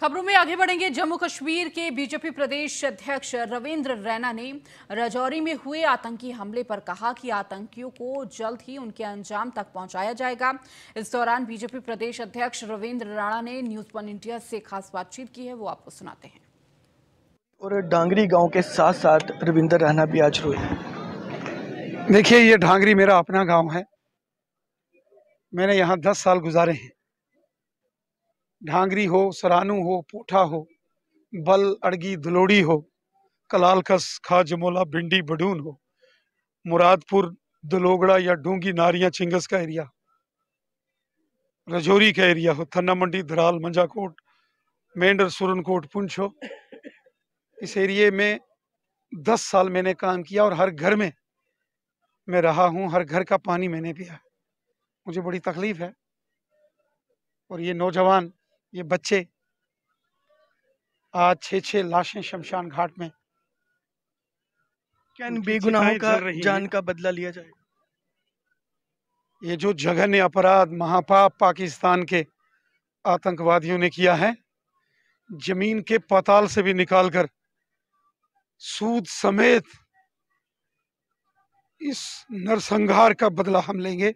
खबरों में आगे बढ़ेंगे जम्मू कश्मीर के बीजेपी प्रदेश अध्यक्ष रविंद्र रैना ने राजौरी में हुए आतंकी हमले पर कहा कि आतंकियों को जल्द ही उनके अंजाम तक पहुंचाया जाएगा इस दौरान बीजेपी प्रदेश अध्यक्ष रविंद्र राणा ने न्यूज वन इंडिया से खास बातचीत की है वो आपको सुनाते हैं और डांगरी गाँव के साथ साथ रविंद्र रैना भी आज रोए देखिये ये डांगरी मेरा अपना गाँव है मैंने यहाँ दस साल गुजारे हैं ढांगरी हो सरानू हो पोठा हो बल अड़गी धुलोड़ी हो कलालकस खा जमोला भिंडी बडून हो मुरादपुर दलोगड़ा या डूंगी नारिया चिंगस का एरिया रजौरी का एरिया हो थन्ना मंडी धराल मंजाकोट मेंढर सुरनकोट पुंछ हो इस एरिए में दस साल मैंने काम किया और हर घर में मैं रहा हूँ हर घर का पानी मैंने पिया मुझे बड़ी तकलीफ है और ये नौजवान ये बच्चे आज छह छह लाशें शमशान घाट में क्या इन बेगुनाहों का जान का बदला लिया जाए ये जो जघन्य अपराध महापाप पाकिस्तान के आतंकवादियों ने किया है जमीन के पताल से भी निकालकर सूद समेत इस नरसंहार का बदला हम लेंगे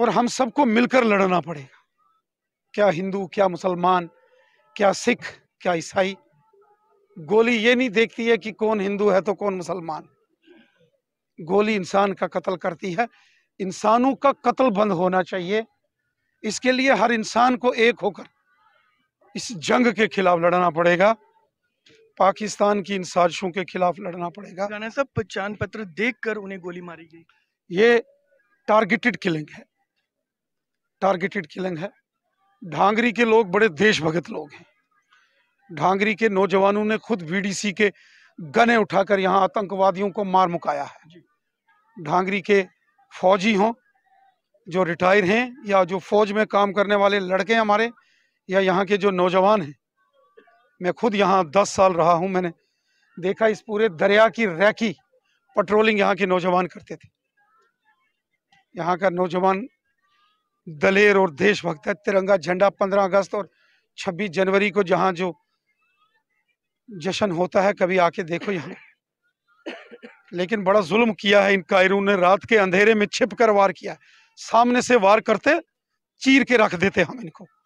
और हम सबको मिलकर लड़ना पड़ेगा क्या हिंदू क्या मुसलमान क्या सिख क्या ईसाई गोली ये नहीं देखती है कि कौन हिंदू है तो कौन मुसलमान गोली इंसान का कत्ल करती है इंसानों का कत्ल बंद होना चाहिए इसके लिए हर इंसान को एक होकर इस जंग के खिलाफ लड़ना पड़ेगा पाकिस्तान की इन साजिशों के खिलाफ लड़ना पड़ेगा राना साहब पहचान पत्र देखकर उन्हें गोली मारी गई ये टारगेटेड किलिंग है टारगेटेड किलिंग है ढांगरी के लोग बड़े देशभगत लोग हैं ढांगरी के नौजवानों ने खुद वीडीसी के गने उठाकर यहाँ आतंकवादियों को मार मुकाया है ढांगरी के फौजी हों जो रिटायर हैं या जो फौज में काम करने वाले लड़के हमारे या यहाँ के जो नौजवान हैं मैं खुद यहाँ दस साल रहा हूँ मैंने देखा इस पूरे दरिया की रैकी पेट्रोलिंग यहाँ के नौजवान करते थे यहाँ का नौजवान दलेर और देशभक्त है तिरंगा झंडा 15 अगस्त और 26 जनवरी को जहाँ जो जश्न होता है कभी आके देखो यहाँ लेकिन बड़ा जुल्म किया है इन कायरों ने रात के अंधेरे में छिप कर वार किया सामने से वार करते चीर के रख देते हम इनको